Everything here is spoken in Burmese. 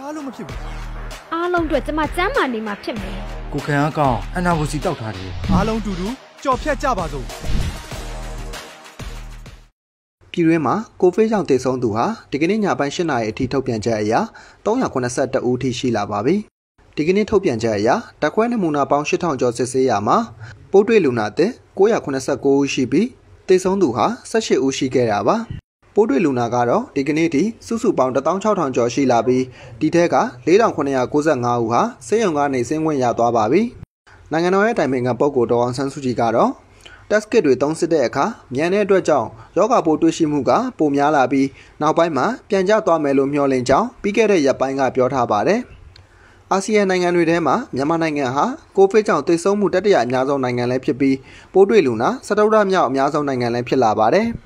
ဖျားလို့မဖြစ်ဘူးအားလုံးအတွက်ကျမစမ်းမာနေမှာဖြစ်မယ်ကိုခံအားကောင်းအနာကိုစီတောက်ထားတယ်အားလုံးတူတူကြော်ဖြတ်ကြပါစို့ပြည်တွင်းမှာကိုဗစ်ကြောင့်သေဆုံးသူဟာဒီကနေ့ညပိုင်း၈နာရီအထိထုတ်ပြန်ချက်အရ392ဦးထိရှိလာပါပြီဒီကနေ့ထုတ်ပြန်ချက်အရတက်ခွဲနမူနာပေါင်း8000ကျော်စစ်ဆေးရမှာပိုးတွေ့လူနာအသစ်989ဦးရှိပြီးသေဆုံးသူဟာ18ဦးရှိခဲ့တာပါပိုးတွေ့လူနာကတော့ဒီကနေ့ထိစုစုပေါင်း16000ကျော်ရှိလာပြီးဒီထက်က4995ဦးဟာဆေးရုံကနေဆင်းခွင့်ရသွားပါပြီ။နိုင်ငံတော်ရဲ့တိုင်ပင်ခံပုဂ္ဂိုလ်ဒေါ်အောင်ဆန်းစုကြည်ကတော့ test kit တွေသုံးစစ်တဲ့အခါမြန်တဲ့အတွက်ကြောင့်ရောဂါပိုးတွေ့ရှိမှုကပိုများလာပြီးနောက်ပိုင်းမှာပြန်ကျသွားမယ်လို့မျှော်လင့်ကြောင်းပြီးခဲ့တဲ့ရက်ပိုင်းကပြောထားပါတယ်။အာဆီယံနိုင်ငံတွေထဲမှာမြန်မာနိုင်ငံဟာကိုဗစ်ကြောင့်သေဆုံးမှုတတိယအများဆုံးနိုင်ငံလည်းဖြစ်ပြီးပိုးတွေ့လူနာစတုတ္ထမြောက်အများဆုံးနိုင်ငံလည်းဖြစ်လာပါတယ်။